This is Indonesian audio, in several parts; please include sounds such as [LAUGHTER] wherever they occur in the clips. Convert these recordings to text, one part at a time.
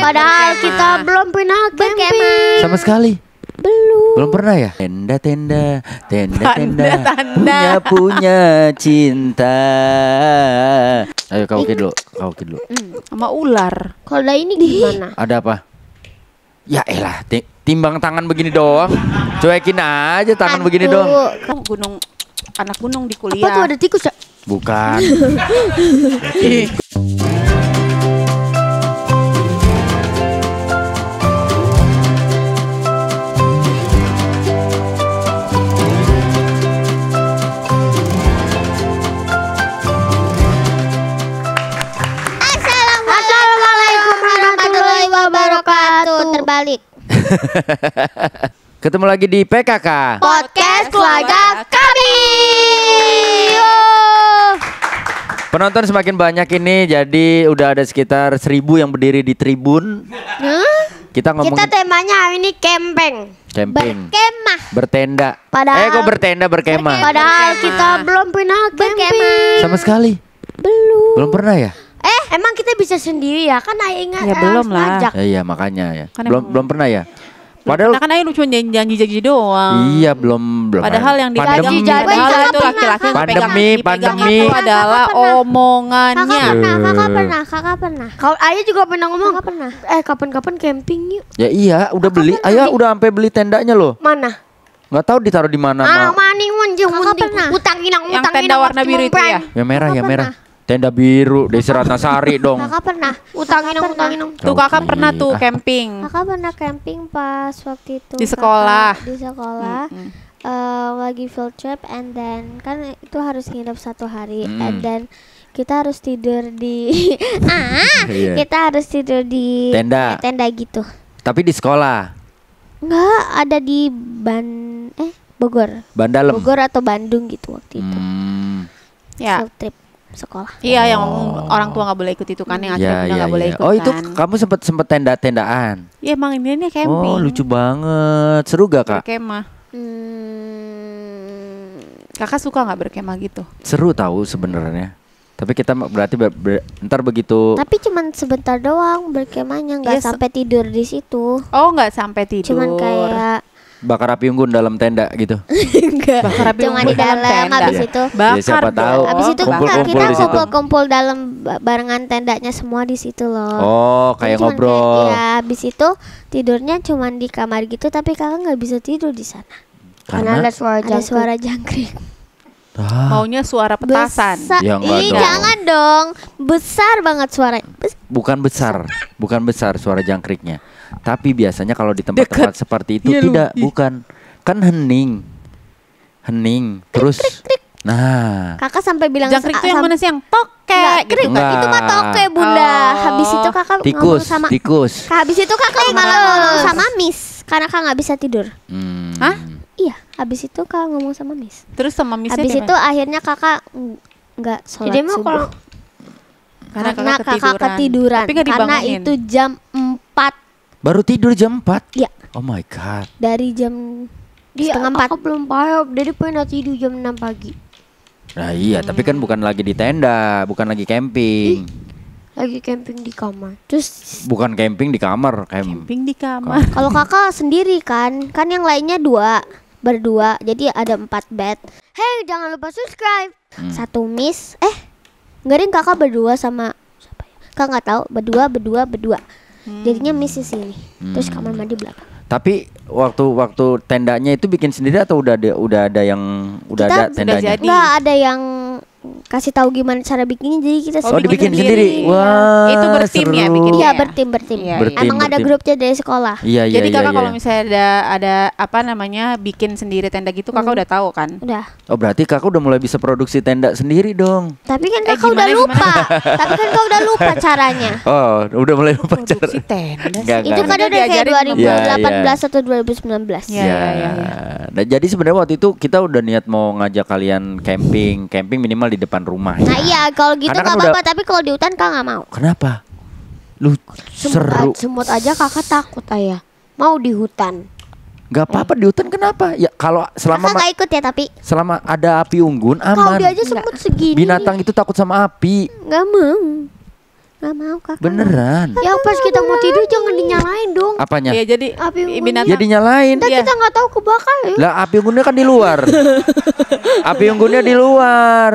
Padahal kita belum pernah camping. Sama sekali. Belum. Belum pernah ya? Tenda tenda tenda tenda, punya punya cinta. Ayo kau kid dulu, kau kid dulu. Hmm, sama ular. Kalau ini gimana? Ada apa? Ya elah, timbang tangan begini doang. Cuekin aja tangan Aduh. begini doang. Kamu gunung anak gunung di kuliah. Apa tuh ada tikus ya? Bukan. [LAUGHS] balik. [LAUGHS] Ketemu lagi di PKK. Podcast keluarga kami. Penonton semakin banyak ini jadi udah ada sekitar seribu yang berdiri di tribun. Kita ngomong Kita temanya hari ini camping. Camping. Berkemah. Bertenda. Padahal eh kok bertenda berkemah. Padahal kita belum pernah camping. Berkemah. Sama sekali. Belum. Belum pernah ya? Eh, emang kita bisa sendiri ya? Kan Ayah ingat ya, belum lah. Ya, iya, makanya ya. Kan belum belum pernah ya? Padahal kan ayah cuma janji-janji doang. Iya, belum belum. Padahal yang dipegang pandemi, janji, padahal itu laki-laki yang pandemi, pegang, pandemi itu adalah omongannya. Kakak pernah, kakak pernah, kakak pernah. Kau Ayah juga pernah ngomong, kakak pernah. Eh, kapan-kapan camping yuk. Ya iya, udah beli. Ayah udah sampai beli tendanya loh. Mana? Enggak tahu ditaruh di mana. Ah, maning munjung munting. Utang hilang, utang hilang. Yang tenda warna biru itu ya? Yang merah, yang merah tenda biru di Sari [LAUGHS] dong. Kakak pernah. Utangin dong, utangin dong. Tuh kakak pernah tuh camping. Kakak pernah camping pas waktu itu. Di sekolah. di sekolah. Mm uh, lagi field trip and then kan itu harus nginep satu hari mm. and then kita harus tidur di [LAUGHS] ah yeah. kita harus tidur di tenda eh, tenda gitu. Tapi di sekolah. Nggak ada di Ban eh Bogor. Bandalem. Bogor atau Bandung gitu waktu itu. Hmm. Ya. Field trip sekolah. Iya, yang oh. orang tua nggak boleh ikut itu kan, yang akhirnya yeah, iya, nggak yeah, boleh iya. ikut. Oh, itu kan. kamu sempet sempet tenda-tendaan? Iya, emang ini nih camping. Oh, lucu banget, seru gak kak? Kemah. Hmm. Kakak suka nggak berkemah gitu? Seru tahu sebenarnya. Tapi kita berarti ber, ber, ntar begitu. Tapi cuman sebentar doang berkemahnya, nggak yes. Iya, sampai tidur di situ. Oh, nggak sampai tidur. Cuman kayak bakar api unggun dalam tenda gitu. [LAUGHS] Enggak. Bakar api Cuma di dalam abis habis itu. Bakar. Ya, siapa tahu. Habis itu kumpul, kumpul kita kumpul-kumpul dalam barengan tendanya semua di situ loh. Oh, kayak Jadi ngobrol. Iya, habis itu tidurnya cuma di kamar gitu tapi kakak nggak bisa tidur di sana. Karena, Karena ada suara jangkrik. suara jangkrik. Ah. Maunya suara petasan. Besa ya, Ih, dong. jangan dong. Besar banget suara. Bes Bukan besar, bukan besar suara jangkriknya tapi biasanya kalau di tempat-tempat seperti itu iya, tidak, bukan. Kan hening. Hening. Terus krik, krik, krik. Nah. Kakak sampai bilang jangkrik itu yang mana sih yang toke Nggak, Krik, gitu. Itu mah toke, ya, Bunda. Oh. Habis itu Kakak tikus, ngomong sama tikus. Habis itu Kakak Kek. Iya, malah ngomong sama Miss karena Kakak nggak bisa tidur. Hmm. Hah? Iya, habis itu Kakak ngomong sama Miss. Terus sama Miss Habis itu akhirnya Kakak nggak sholat Jadi mau kalau karena, karena kakak, ketiduran, ketiduran. Tapi karena itu jam Baru tidur jam 4? Iya. Oh my god. Dari jam di iya, setengah empat. Aku belum paham. Dari pernah tidur jam 6 pagi. Nah iya, hmm. tapi kan hmm. bukan lagi di tenda, bukan lagi camping. Ih lagi camping di kamar. Terus bukan camping di kamar, camp camping di kamar. [LAUGHS] Kalau kakak sendiri kan, kan yang lainnya dua berdua, jadi ada empat bed. Hey, jangan lupa subscribe. Hmm. Satu miss, eh, ngering kakak berdua sama siapa ya? Kakak nggak tahu, berdua, berdua, berdua. Hmm. Jadinya miss di sini. Hmm. Terus kamar mandi belakang. Tapi waktu waktu tendanya itu bikin sendiri atau udah ada udah ada yang udah Kita ada tendanya? Enggak ada yang kasih tahu gimana cara bikinnya jadi kita oh, bikin sendiri. sendiri. Iya. Wah. Itu bertim ya bikin. Ya? Iya, bertim, bertim. Ya, bertim Emang ada grupnya dari sekolah. ya, ya, Jadi iya, Kakak ya, ya. kalau misalnya ada ada apa namanya bikin sendiri tenda gitu Kakak hmm. udah tahu kan? Udah. Oh, berarti Kakak udah mulai bisa produksi tenda sendiri dong. Tapi kan eh, Kakak eh, gimana, udah lupa. [LAUGHS] Tapi kan Kakak udah lupa caranya. Oh, udah mulai lupa cara. Produksi tenda. sih. itu kan udah kayak 2018 ya, atau 2019. Iya, iya. Nah, jadi sebenarnya waktu itu kita udah niat mau ngajak kalian camping, camping minimal di depan rumah. Nah ya. iya, kalau gitu kan nggak apa-apa, udah... tapi kalau di hutan kak nggak mau. Kenapa? Lu seru. Semut aja kakak takut ayah. Mau di hutan. Gak apa-apa di hutan kenapa? Ya kalau selama Kakak ikut ya tapi Selama ada api unggun aman. Kalau dia aja semut segini. Binatang itu takut sama api. Gak mau. Gak mau kakak Beneran Ya pas kita mau tidur jangan dinyalain dong Apanya? Ya jadi api unggunnya Ya dinyalain Nanti ya. kita gak tahu kebakar ya Lah api unggunnya kan di luar [LAUGHS] Api unggunnya di luar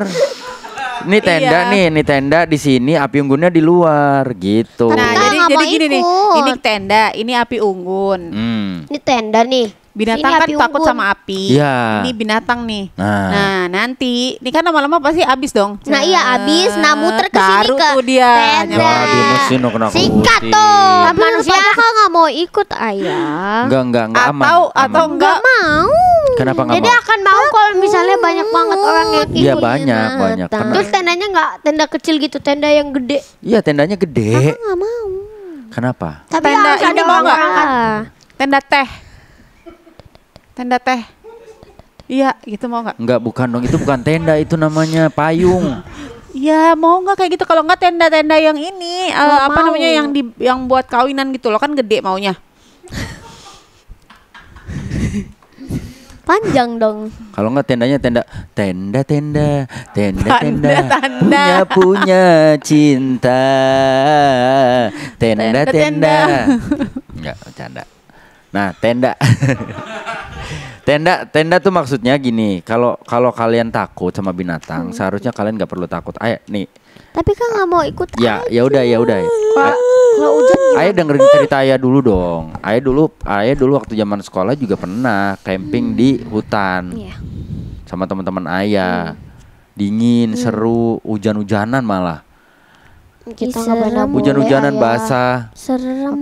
ini iya. tenda iya. nih, ini tenda di sini api unggunnya di luar gitu. Nah, nah jadi jadi gini ikut. nih, ini tenda, ini api unggun. Hmm. Ini tenda nih binatang ini kan takut unggun. sama api. Iya. Ini binatang nih. Nah, nah nanti ini kan lama-lama pasti habis dong. Nah, iya habis, nah eh, muter ke sini ke tuh dia. Tenda. Sikat tuh. Tapi manusia kan nggak mau ikut ayah. Enggak, enggak, enggak aman. Atau aman. atau enggak, mau. Kenapa enggak Jadi mau? akan mau kalau misalnya banyak banget orang yang iya, ikut. Iya, banyak, nah, banyak. Karena... Terus tendanya enggak tenda kecil gitu, tenda yang gede. Iya, tendanya gede. Kenapa enggak mau? Kenapa? Tapi tenda ini mau enggak? Tenda teh tenda teh iya gitu mau nggak nggak bukan dong itu bukan tenda itu namanya payung [LAUGHS] Ya mau nggak kayak gitu kalau nggak tenda-tenda yang ini oh, uh, apa namanya yang di yang buat kawinan gitu loh kan gede maunya. Panjang dong. Kalau nggak tendanya tenda tenda tenda tenda tenda, punya punya cinta tenda tenda, tenda. nggak bercanda. Nah tenda [LAUGHS] Tenda tenda tuh maksudnya gini, kalau kalau kalian takut sama binatang, hmm. seharusnya kalian nggak perlu takut. Ayo nih. Tapi kan nggak mau ikut. Ya, ya udah ya udah. Kalau hujan Ayo dengerin cerita ayah dulu dong. Ayah dulu ayah dulu waktu zaman sekolah juga pernah camping hmm. di hutan. Yeah. Sama teman-teman ayah. Hmm. Dingin, hmm. seru, hujan-hujanan malah kita nggak pernah hujan-hujanan basah serem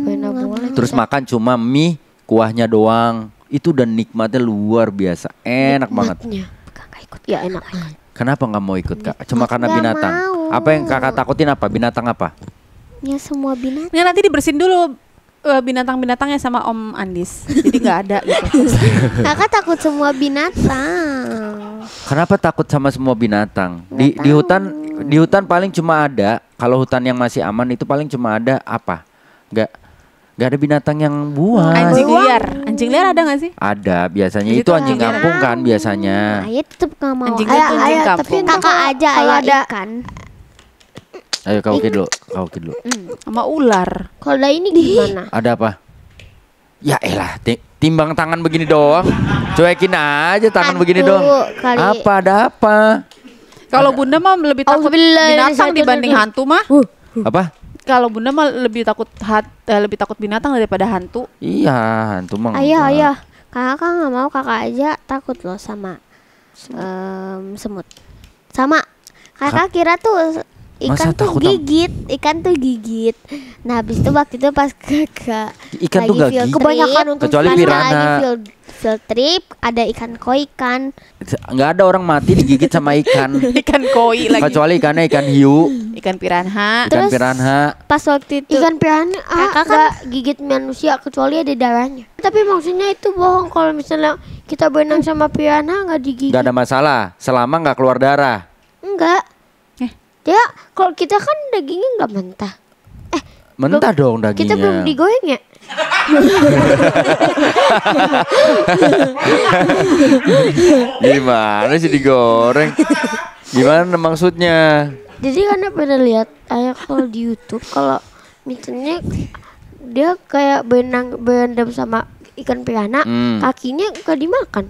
terus makan cuma mie kuahnya doang itu dan nikmatnya luar biasa enak banget ya enak, kenapa nggak mau ikut kak cuma karena binatang apa yang kakak takutin apa binatang apa ya semua binatang ya, nanti dibersihin dulu eh, binatang-binatangnya sama Om Andis jadi nggak ada gitu. [LAUGHS] kakak takut semua binatang kenapa takut sama semua binatang di di hutan di hutan paling cuma ada kalau hutan yang masih aman itu paling cuma ada apa nggak Gak ada binatang yang buas. Anjing liar. Anjing liar ada gak sih? Ada, biasanya itu, itu anjing kampung kan biasanya. Ayah iya, tetep gak mau. Anjing ayah, anjing kampung. kakak aja ayah ada ikan. Ayo kau kid dulu, kau kid dulu. Mm. Sama ular. Kalau ada ini gimana? Ada apa? Ya elah, timbang tangan begini doang. Cuekin aja tangan Aduh, begini doang. Kali. Apa ada apa? Kalau Bunda mah lebih takut binatang dibanding hantu mah. Apa? kalau bunda mah lebih takut hat, eh, lebih takut binatang daripada hantu. Iya, hantu mah. Ayo, ayo. Kakak kan nggak mau kakak aja takut loh sama semut. Um, semut. Sama. Kakak Ka kira tuh ikan Masa tuh gigit, am- ikan tuh gigit. Nah, habis itu waktu itu pas ke ikan lagi tuh gak gigit. kebanyakan untuk kecuali piranha. Lagi field, trip ada ikan koi kan. nggak ada orang mati digigit sama ikan. [LAUGHS] ikan koi lagi. Kecuali ikannya ikan hiu, ikan piranha. Terus, ikan piranha. Pas waktu itu ikan piranha ah, kakak kan gigit manusia kecuali ada darahnya. Tapi maksudnya itu bohong kalau misalnya kita berenang sama piranha nggak digigit. Gak ada masalah selama nggak keluar darah. Enggak Ya, kalau kita kan dagingnya nggak mentah. Eh, mentah dong dagingnya. Kita belum digoyang ya? Gimana sih digoreng? Gimana maksudnya? Jadi karena pernah lihat ayah kalau di YouTube kalau misalnya dia kayak benang berendam sama ikan piranha, hmm. kakinya gak dimakan.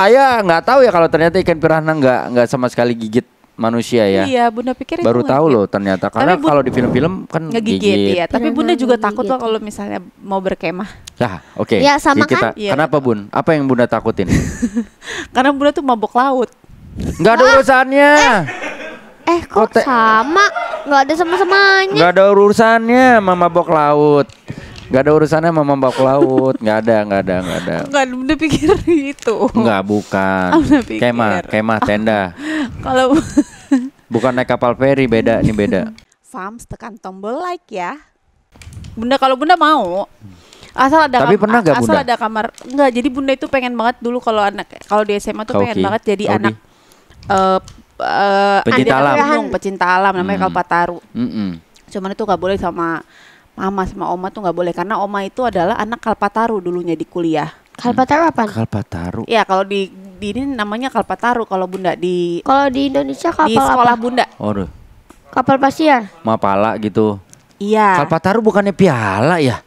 Ayah nggak tahu ya kalau ternyata ikan piranha nggak nggak sama sekali gigit manusia ya. Iya, Bunda pikir baru itu tahu loh ternyata karena kalau di film-film kan ngegigit. Gigit. Iya, tapi Bunda juga gigit. takut loh kalau misalnya mau berkemah. Nah, oke. Okay. Ya, sama Jadi kan? kita, kan. Kenapa, Bun? Apa yang Bunda takutin? [LAUGHS] karena Bunda tuh mabok laut. Enggak ada urusannya. Eh, eh kok Ote sama? Enggak ada sama-samanya. Enggak ada urusannya sama mabok laut. Gak ada urusannya sama mbak laut, gak ada, gak ada, gak ada. Nggak udah pikir itu. Gak bukan. Kemah, kemah tenda. Kalau bukan naik kapal feri beda, ini beda. Fams tekan tombol like ya. Bunda kalau Bunda mau. Asal ada Tapi pernah gak, Bunda? Asal ada kamar. Enggak, jadi Bunda itu pengen banget dulu kalau anak kalau di SMA tuh pengen banget jadi Kauki. anak uh, uh, pecinta alam. pecinta alam namanya hmm. Kalpataru. Mm -mm. Cuman itu nggak boleh sama mama sama oma tuh nggak boleh karena oma itu adalah anak Kalpataru dulunya di kuliah. Kalpataru apa? Hmm, Kalpataru. Iya kalau di, di ini namanya Kalpataru kalau bunda di. Kalau di Indonesia kapal di sekolah apa? bunda. Oh, Kapal pasir. Mapala gitu. Iya. Kalpataru bukannya piala ya?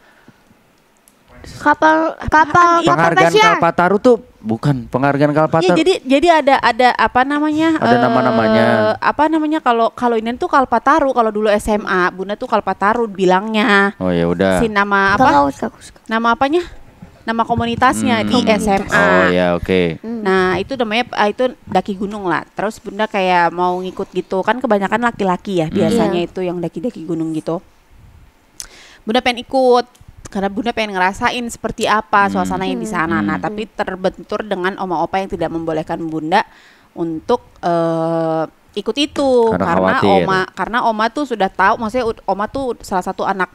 Kapal kapal Penghargaan kapal pasir. Kalpataru tuh Bukan penghargaan Kalpater. Ya, jadi jadi ada ada apa namanya? Ada uh, nama-namanya. Apa namanya kalau kalau ini tuh Kalpataru kalau dulu SMA Bunda tuh Kalpataru bilangnya. Oh ya udah. Si nama apa? Kau, kau, kau. Nama apanya? Nama komunitasnya hmm. di SMA. Oh ya oke. Okay. Hmm. Nah itu namanya ah, itu daki gunung lah. Terus Bunda kayak mau ngikut gitu kan kebanyakan laki-laki ya hmm. biasanya yeah. itu yang daki-daki gunung gitu. Bunda pengen ikut karena bunda pengen ngerasain seperti apa hmm. suasana yang di sana. Nah, hmm. tapi terbentur dengan oma opa yang tidak membolehkan bunda untuk uh, ikut itu karena, karena oma karena oma tuh sudah tahu maksudnya oma tuh salah satu anak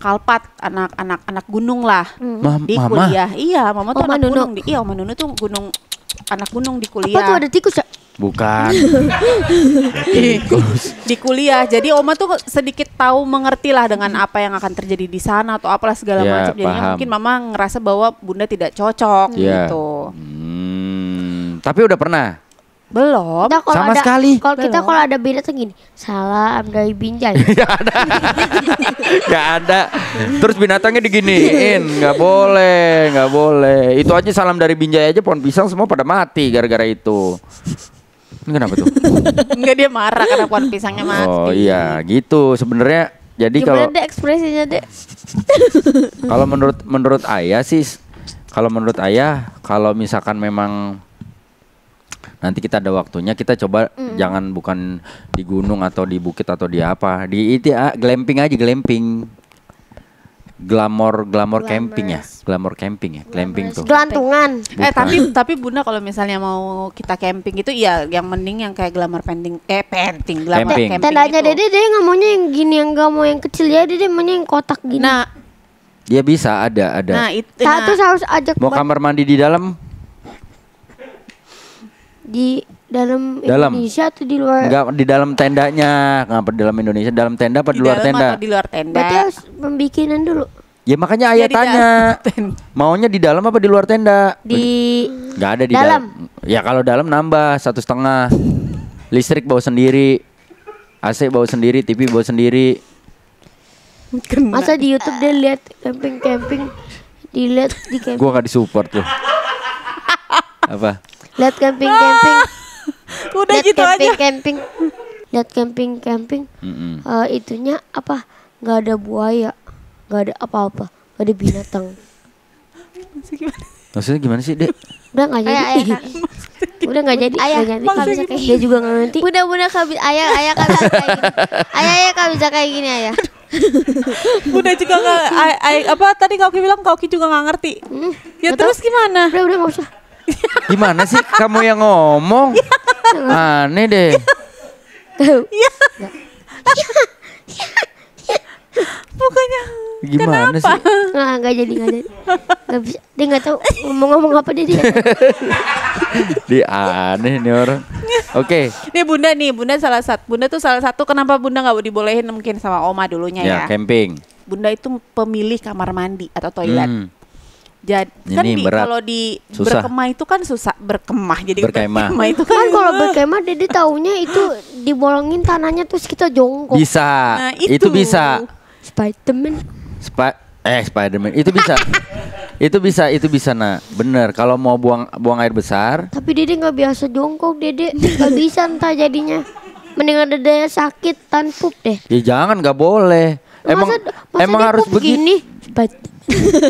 kalpat anak anak anak gunung lah hmm. di kuliah mama. iya mama tuh oma anak Nunu. gunung di, iya oma Nunu tuh gunung anak gunung di kuliah apa tuh ada tikus ya Bukan. [LAUGHS] di, di kuliah. Jadi Oma tuh sedikit tahu mengerti lah dengan apa yang akan terjadi di sana atau apalah segala ya, macam. Jadi mungkin Mama ngerasa bahwa Bunda tidak cocok ya. gitu. Hmm, tapi udah pernah. Belum. Kita kalau Sama ada, sekali. Kalau kita kalau ada beda tuh gini, salam dari Binjai. [LAUGHS] Gak ada. Gak ada. Terus binatangnya diginiin, nggak boleh, nggak boleh. Itu aja salam dari Binjai aja pohon pisang semua pada mati gara-gara itu. Kenapa tuh? [LAUGHS] Enggak dia marah karena pohon pisangnya oh, mati. Oh iya, gitu. Sebenarnya jadi kalau Gimana deh ekspresinya, Dek? [LAUGHS] kalau menurut menurut ayah sih kalau menurut ayah kalau misalkan memang nanti kita ada waktunya kita coba mm. jangan bukan di gunung atau di bukit atau di apa di itu ah, glamping aja glamping glamor glamor camping ya glamor camping ya camping. tuh gelantungan Bukan. eh tapi [LAUGHS] tapi bunda kalau misalnya mau kita camping itu ya yang mending yang kayak glamor penting eh penting glamor camping, camping tendanya gitu. dede dede nggak maunya yang gini yang nggak mau yang kecil ya dede maunya yang kotak gini nah dia ya bisa ada ada nah itu nah, harus ajak mau kamar mandi di dalam di dalam Indonesia atau di luar? Enggak, di dalam tendanya. Kenapa di dalam Indonesia? Dalam tenda apa di, di luar tenda? di luar tenda. Berarti harus pembikinan dulu. Ya makanya ayah ya, tanya. [LAUGHS] Maunya di dalam apa di luar tenda? Di Enggak ada di dalam. dalam. Ya kalau dalam nambah satu setengah. Listrik bawa sendiri. AC bawa sendiri, TV bawa sendiri. Kena. Masa di YouTube dia lihat camping-camping dilihat di camping. Gua gak disupport tuh. [LAUGHS] apa? Lihat camping-camping [LAUGHS] udah Lihat gitu camping, aja camping lihat camping camping mm -hmm. uh, eh, itunya apa nggak ada buaya nggak ada apa-apa nggak ada binatang maksudnya gimana sih dek udah nggak jadi ayah, ayah, kan? [LAUGHS] udah nggak jadi ayah gak jadi. kayak dia juga nggak nanti udah udah kabis ayah ayah kabis kayak ayah ayah bisa kayak gini ayah udah juga nggak apa tadi kau bilang kau juga nggak ngerti hmm, ya Betul. terus gimana udah udah nggak usah Gimana sih kamu yang ngomong? [LAUGHS] Aneh deh. Ya. pokoknya Gimana Kenapa? sih? Nah, gak jadi, gak jadi. Gak bisa. Dia gak tahu ngomong-ngomong apa dia. Dia, [LAUGHS] dia aneh nih orang. Oke. Okay. Nih bunda nih, bunda salah satu. Bunda tuh salah satu kenapa bunda gak dibolehin mungkin sama oma dulunya ya. Ya camping. Bunda itu pemilih kamar mandi atau toilet. Hmm. Jadi kan di, berat. kalau di susah. berkemah itu kan susah berkemah jadi berkemah, berkemah itu kan, kan kalau berkemah jadi taunya itu dibolongin tanahnya terus kita jongkok. Bisa. Nah, itu. itu bisa. Spiderman. Sp eh Spiderman itu bisa. [LAUGHS] itu bisa itu bisa nah bener kalau mau buang buang air besar. Tapi Dede nggak biasa jongkok Dede nggak bisa entah jadinya. Mendingan dede sakit tanpa deh. Ya jangan nggak boleh. Masa, emang emang harus begini?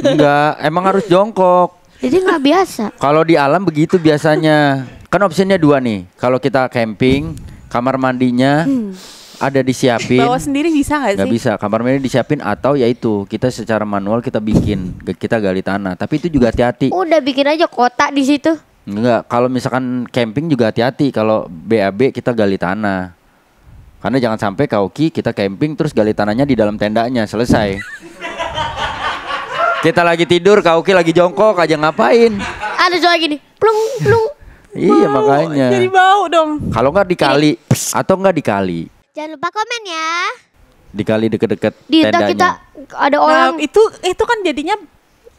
Enggak, emang harus jongkok. Jadi nggak biasa. Kalau di alam begitu biasanya. Kan opsinya dua nih. Kalau kita camping, kamar mandinya hmm. ada disiapin. Bawa sendiri bisa nggak sih? Gak bisa. Kamar mandi disiapin atau yaitu kita secara manual kita bikin, kita gali tanah. Tapi itu juga hati-hati. Udah bikin aja kotak di situ. Enggak, kalau misalkan camping juga hati-hati. Kalau BAB kita gali tanah. Karena jangan sampai kauki kita camping terus gali tanahnya di dalam tendanya selesai. Kita lagi tidur, Kak Uki lagi jongkok aja ngapain? Ada suara gini, plung plung. iya makanya. Jadi bau dong. Kalau nggak dikali atau nggak dikali. Jangan lupa komen ya. Dikali deket-deket Di tendanya. kita ada nah, orang nah, itu itu kan jadinya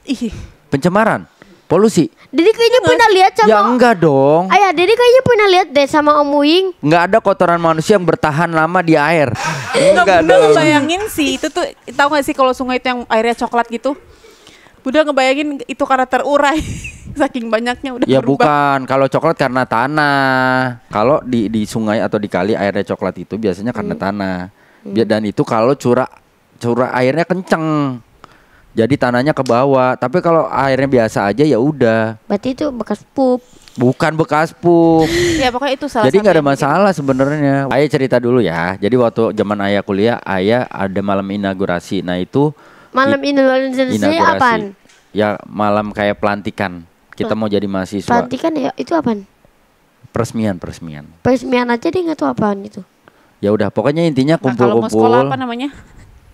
ih pencemaran polusi. Jadi kayaknya punya pernah lihat sama Ya enggak dong. Ayah, jadi kayaknya pernah lihat deh sama Om Uing. Enggak ada kotoran manusia yang bertahan lama di air. enggak dong. Bayangin sih itu tuh tahu gak sih kalau sungai itu yang airnya coklat gitu? udah ngebayangin itu karena terurai [LAUGHS] saking banyaknya udah ya berubah. bukan kalau coklat karena tanah kalau di di sungai atau di kali airnya coklat itu biasanya karena hmm. tanah hmm. dan itu kalau curah curah airnya kenceng jadi tanahnya ke bawah tapi kalau airnya biasa aja ya udah berarti itu bekas pup bukan bekas pup [LAUGHS] ya pokoknya itu salah jadi nggak ada masalah sebenarnya ayah cerita dulu ya jadi waktu zaman ayah kuliah ayah ada malam inaugurasi nah itu malam inaugurasi apa? Ya malam kayak pelantikan. Kita mau jadi mahasiswa. Pelantikan ya itu apa? Peresmian, peresmian. Peresmian aja dia nggak tuh apaan itu. Ya udah, pokoknya intinya kumpul-kumpul. Nah, kalau mau sekolah apa namanya?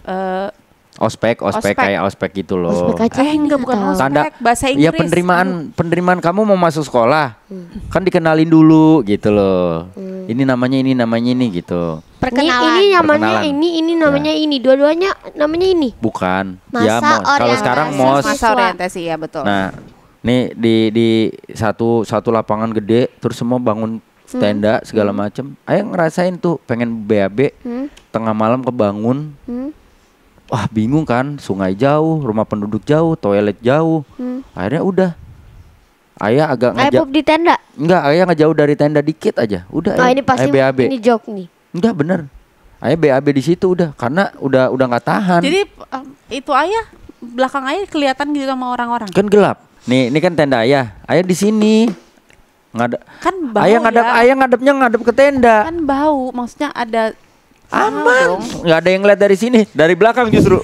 Uh, Ospek, ospek, ospek kayak ospek gitu loh. Ospek aja eh, enggak bukan ospek, tanda bahasa iya, Inggris. Ya penerimaan penerimaan kamu mau masuk sekolah. Hmm. Kan dikenalin dulu gitu loh. Hmm. Ini namanya ini namanya ini gitu. Perkenalan. Ini, ini namanya Perkenalan. ini ini ya. namanya ya. ini. Dua-duanya namanya ini. Bukan. Masa ya, orientasi. kalau sekarang mos masa orientasi ya betul. Nah, nih di di satu satu lapangan gede terus semua bangun hmm. tenda hmm. segala macem. Ayo ngerasain tuh pengen BAB hmm. tengah malam kebangun. Hmm wah bingung kan sungai jauh rumah penduduk jauh toilet jauh hmm. akhirnya udah ayah agak ngajak ayah pop di tenda enggak ayah ngejauh dari tenda dikit aja udah oh, ayah, ini pasti ayah BAB. ini jok nih enggak bener ayah BAB di situ udah karena udah udah nggak tahan jadi itu ayah belakang ayah kelihatan gitu sama orang-orang kan gelap nih ini kan tenda ayah ayah di sini ada, kan bau ayah ngadep ya. ayah ngadepnya ngadep ke tenda kan bau maksudnya ada Aman. Nggak ada yang lihat dari sini, dari belakang justru.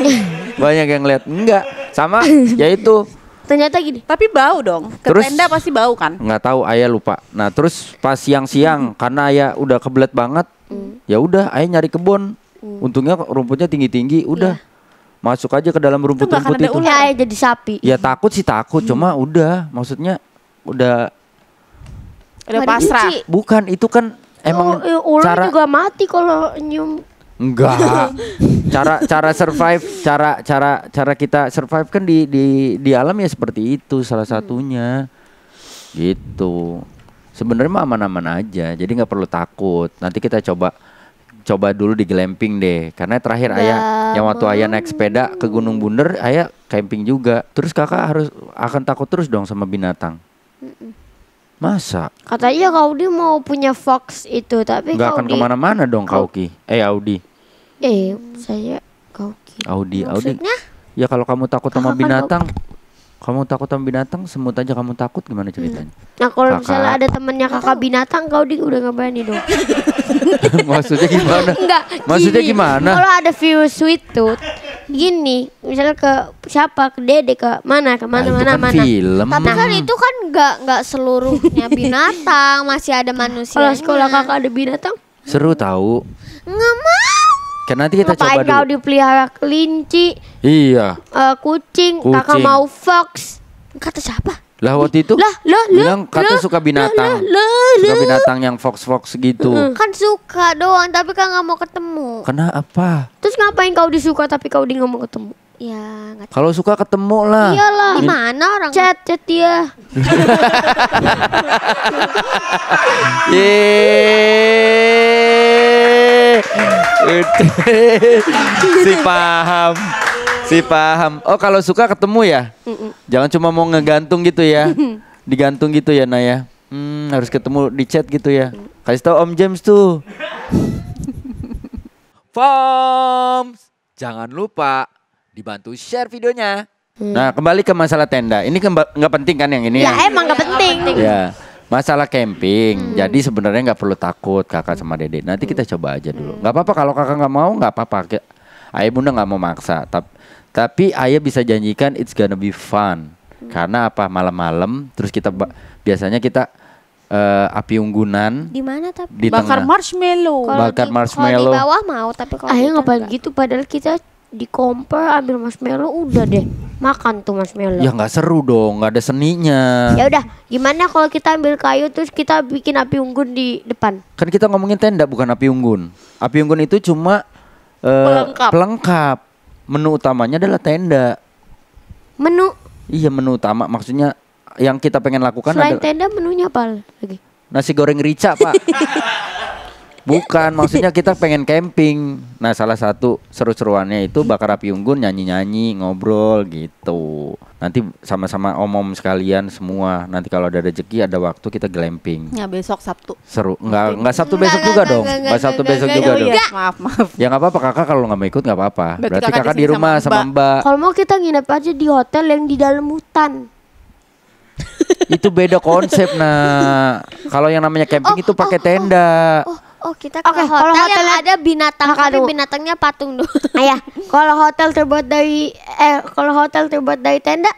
[LAUGHS] Banyak yang ngeliat. Enggak. Sama yaitu Ternyata gini. Tapi bau dong. Ke terus, tenda pasti bau kan? Nggak tahu, ayah lupa. Nah, terus pas siang-siang hmm. karena ayah udah kebelet banget, hmm. ya udah ayah nyari kebun. Hmm. Untungnya rumputnya tinggi-tinggi, iya. udah. Yeah. Masuk aja ke dalam rumput-rumput itu. Rumput Ya, jadi sapi. Ya takut sih takut, hmm. cuma udah maksudnya udah udah pasrah. Bukan, itu kan Emang ya, ular cara... juga mati kalau nyium Enggak. [LAUGHS] cara cara survive, cara cara cara kita survive kan di di di alam ya seperti itu salah hmm. satunya. Gitu. Sebenarnya aman-aman aja, jadi nggak perlu takut. Nanti kita coba coba dulu di glamping deh, karena terakhir Gak ayah yang waktu ayah naik sepeda ke Gunung Bunder, ayah camping juga. Terus kakak harus akan takut terus dong sama binatang. Masa? Katanya Kaudi mau punya Fox itu, tapi Gak akan kemana-mana dong Kauki. Eh Audi. Eh, saya Kauki. Audi, Maksudnya? Audi. Ya kalau kamu takut sama kan binatang, kamu takut sama binatang, semut aja kamu takut gimana hmm. ceritanya? Nah kalau misalnya ada temennya kakak binatang, kau di udah nggak berani dong. [LAUGHS] Maksudnya gimana? Maksudnya gimana? Kalau ada view sweet tooth, gini misalnya ke siapa ke dede ke mana ke mana nah, mana kan mana film. tapi kan nah. kan itu kan nggak nggak seluruhnya binatang [LAUGHS] masih ada manusia kalau sekolah kakak ada binatang seru tahu nggak mau karena nanti kita Ngapain coba kau dipelihara kelinci iya uh, eh, kucing, kucing kakak mau fox kata siapa lah waktu itu lah, lah, bilang lah, kata lah, suka binatang. Lah, lah, lah, suka binatang yang fox-fox gitu. Mm Kan suka doang tapi kan gak mau ketemu. Kenapa? Terus ngapain kau disuka tapi kau di gak mau ketemu? Ya, Kalau suka ketemu lah. Iyalah. Di mana orang? Chat chat dia. [LAUGHS] Eh. [LAUGHS] si paham si paham. Oh kalau suka ketemu ya? Mm-mm. Jangan cuma mau ngegantung gitu ya. [LAUGHS] Digantung gitu ya Naya. Ya? Hmm, harus ketemu di chat gitu ya. Mm. Kasih tahu Om James tuh. [LAUGHS] Foms, jangan lupa dibantu share videonya. Hmm. Nah kembali ke masalah tenda. Ini nggak penting kan yang ini? Ya, ya? emang nggak iya, penting. Ya. Masalah camping, hmm. jadi sebenarnya nggak perlu takut kakak sama Dedek Nanti kita coba aja dulu. Mm. Nggak apa-apa kalau kakak nggak mau, nggak apa-apa ayah bunda nggak mau maksa tapi tapi ayah bisa janjikan it's gonna be fun hmm. karena apa malam-malam terus kita biasanya kita uh, api unggunan. Di mana tapi? Di bakar tengah. marshmallow. Kalo bakar di, marshmallow. di bawah mau, tapi kalau Ayo ngapain enggak. gitu padahal kita di kompor ambil marshmallow udah deh. Makan tuh marshmallow. Ya nggak seru dong, nggak ada seninya. Ya udah, gimana kalau kita ambil kayu terus kita bikin api unggun di depan? Kan kita ngomongin tenda bukan api unggun. Api unggun itu cuma uh, pelengkap. pelengkap. Menu utamanya adalah tenda. Menu? Iya menu utama maksudnya yang kita pengen lakukan Selain adalah... tenda menunya apa lagi? Nasi goreng rica pak [LAUGHS] Bukan, maksudnya kita pengen camping. Nah, salah satu seru-seruannya itu bakar api unggun, nyanyi-nyanyi, ngobrol gitu. Nanti sama-sama omom sekalian semua. Nanti kalau ada rezeki, ada waktu kita glamping. Ya besok Sabtu. Seru. nggak enggak Sabtu besok juga dong. Enggak Sabtu besok juga dong. Maaf, maaf. Ya enggak apa-apa Kakak kalau nggak mau ikut nggak apa-apa. Berarti, Kakak, di rumah sama Mbak. Kalau mau kita nginep aja di hotel yang di dalam hutan. itu beda konsep nah kalau yang namanya camping oh, itu pakai oh, tenda oh, oh kita ke okay, hotel, hotel yang ada binatang tapi dulu. binatangnya patung dulu. Ayah, iya. kalau hotel terbuat dari eh kalau hotel terbuat dari tenda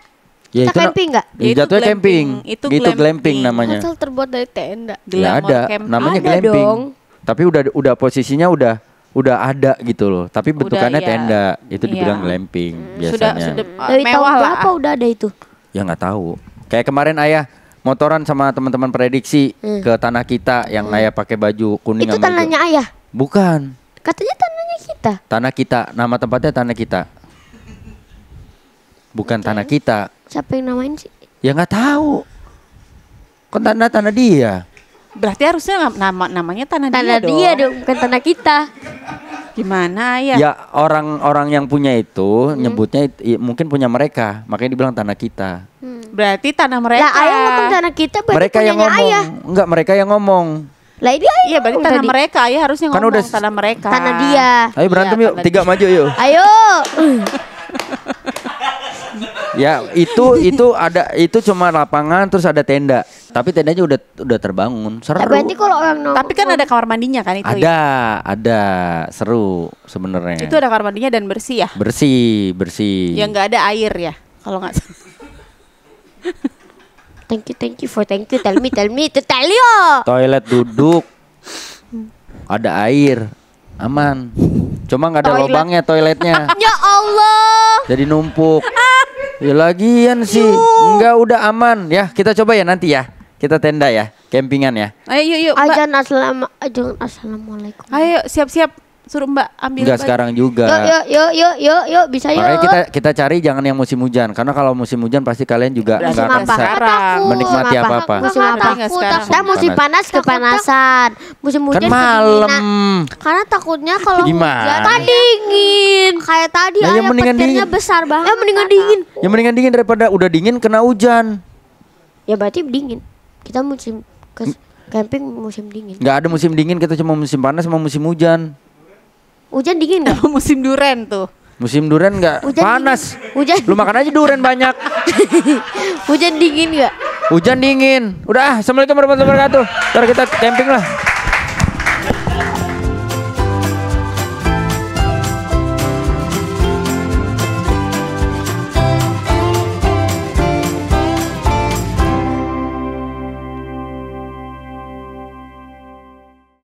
Ya, kita itu camping nggak? Ya, jatuhnya camping. Itu, itu glamping. glamping namanya. Hotel terbuat dari tenda. Ya ada, camp. namanya ada glamping. Dong. Tapi udah udah posisinya udah udah ada gitu loh. Tapi bentukannya udah, iya. tenda. Ya. Itu iya. dibilang ya. glamping hmm, biasanya. Sudah, sudah, uh, dari eh, mewah tahun berapa udah ada itu? Ya nggak tahu. Kayak kemarin ayah motoran sama teman-teman prediksi hmm. ke tanah kita yang hmm. ayah pakai baju kuning itu tanahnya ayah bukan katanya tanahnya kita tanah kita nama tempatnya tanah kita bukan okay. tanah kita siapa yang namain sih ya nggak tahu kan tanah tanah dia berarti harusnya nama namanya tanah, tanah dia, dong. dia dong bukan tanah kita Gimana ya? Ya orang-orang yang punya itu hmm. nyebutnya mungkin punya mereka, makanya dibilang tanah kita. Hmm. Berarti tanah mereka. Lah ayah ngomong tanah kita berarti mereka yang ngomong. ayah. Enggak, mereka yang ngomong. Lah ini ayah. Iya, berarti tanah tadi. mereka ayah harusnya kan ngomong kan udah tanah mereka. Tanah dia. Ayo berantem iya, yuk, tiga dia. maju yuk. Ayo. [LAUGHS] ya itu itu ada itu cuma lapangan terus ada tenda tapi tendanya udah udah terbangun seru ya, berarti kalau orang tapi kan ada kamar mandinya kan itu ada ya? ada seru sebenarnya itu ada kamar mandinya dan bersih ya bersih bersih yang nggak ada air ya kalau nggak [LAUGHS] thank you, thank you for thank you. Tell me, tell me, to tell you. Toilet duduk, ada air, aman. Cuma nggak ada Toilet. lubangnya toiletnya. [LAUGHS] ya Allah. Jadi numpuk. Ya lagian sih, enggak udah aman ya. Kita coba ya nanti ya. Kita tenda ya, campingan ya. Ayo yuk yuk. assalamualaikum. Ayo siap-siap suruh Mbak ambil. Enggak sekarang juga. Yuk yuk yuk yuk yuk bisa yuk. Makanya kita kita cari jangan yang musim hujan karena kalau musim hujan pasti kalian juga enggak akan bisa menikmati apa apa. Musim apa? Takut, musim panas kepanasan. Musim kan hujan kan malam. Karena takutnya kalau hujan kan dingin. Kayak tadi nah, yang mendingan dingin. besar ya, banget. ya mendingan dingin. Ya mendingan dingin daripada udah dingin kena hujan. Ya berarti dingin. Kita musim camping musim dingin. Enggak ada musim dingin, kita cuma musim panas sama musim hujan. Hujan dingin gak? Emang musim duren tuh. Musim duren nggak panas. Dingin. Hujan. Lu makan aja duren banyak. [LAUGHS] Hujan dingin nggak? Hujan dingin. Udah, ah assalamualaikum warahmatullahi wabarakatuh. Ntar kita camping lah.